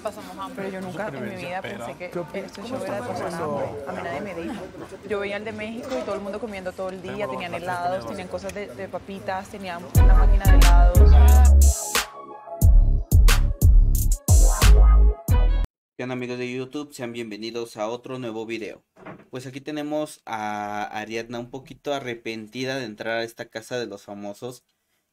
pasamos hambre. Pero yo nunca en mi vida pensé que esto yo era de pasar hambre. A mí nadie me dijo. Yo veía el de México y todo el mundo comiendo todo el día. Tenían helados, tenían cosas de, de papitas, tenían una máquina de helados. Bien amigos de YouTube, sean bienvenidos a otro nuevo video. Pues aquí tenemos a Ariadna un poquito arrepentida de entrar a esta casa de los famosos,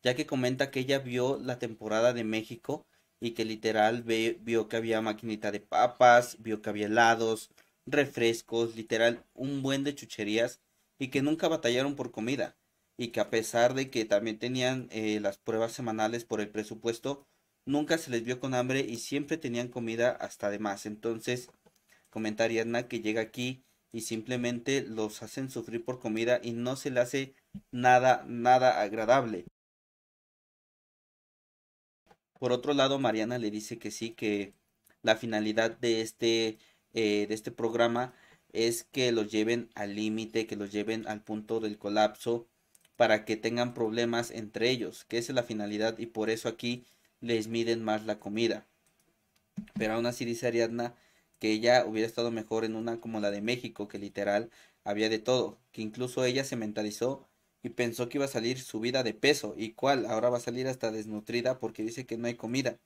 ya que comenta que ella vio la temporada de México y que literal vio que había maquinita de papas, vio que había helados, refrescos, literal un buen de chucherías y que nunca batallaron por comida y que a pesar de que también tenían eh, las pruebas semanales por el presupuesto, nunca se les vio con hambre y siempre tenían comida hasta de más. Entonces, comenta Ariadna que llega aquí y simplemente los hacen sufrir por comida y no se le hace nada, nada agradable. Por otro lado, Mariana le dice que sí, que la finalidad de este, eh, de este programa es que los lleven al límite, que los lleven al punto del colapso para que tengan problemas entre ellos, que esa es la finalidad y por eso aquí les miden más la comida. Pero aún así dice Ariadna que ella hubiera estado mejor en una como la de México, que literal había de todo, que incluso ella se mentalizó y pensó que iba a salir subida de peso y cuál ahora va a salir hasta desnutrida porque dice que no hay comida.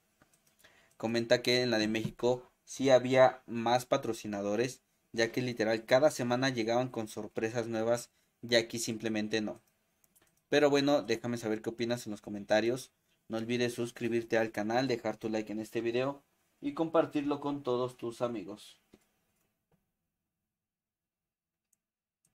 Comenta que en la de México sí había más patrocinadores, ya que literal cada semana llegaban con sorpresas nuevas y aquí simplemente no. Pero bueno, déjame saber qué opinas en los comentarios. No olvides suscribirte al canal, dejar tu like en este video y compartirlo con todos tus amigos.